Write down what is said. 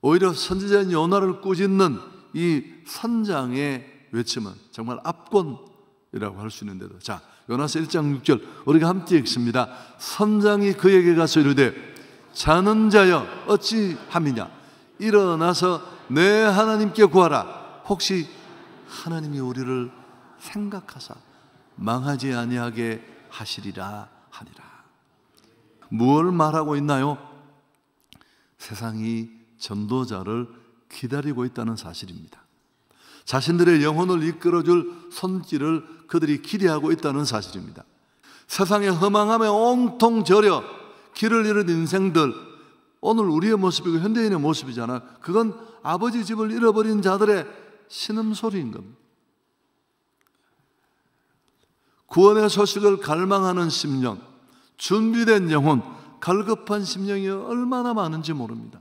오히려 선지자 인 요나를 꾸짖는 이 선장의 외침은 정말 압권이라고 할 수 있는데도 자 요나서 1장 6절 우리가 함께 읽습니다 선장이 그에게 가서 이르되 자는 자여 어찌함이냐 일어나서 내 하나님께 구하라 혹시 하나님이 우리를 생각하사 망하지 아니하게 하시리라 하니라 무엇을 말하고 있나요? 세상이 전도자를 기다리고 있다는 사실입니다. 자신들의 영혼을 이끌어줄 손길을 그들이 기대하고 있다는 사실입니다. 세상의 허망함에 온통 절여 길을 잃은 인생들, 오늘 우리의 모습이고 현대인의 모습이잖아. 그건 아버지 집을 잃어버린 자들의 신음소리인 겁니다. 구원의 소식을 갈망하는 심령, 준비된 영혼, 갈급한 심령이 얼마나 많은지 모릅니다.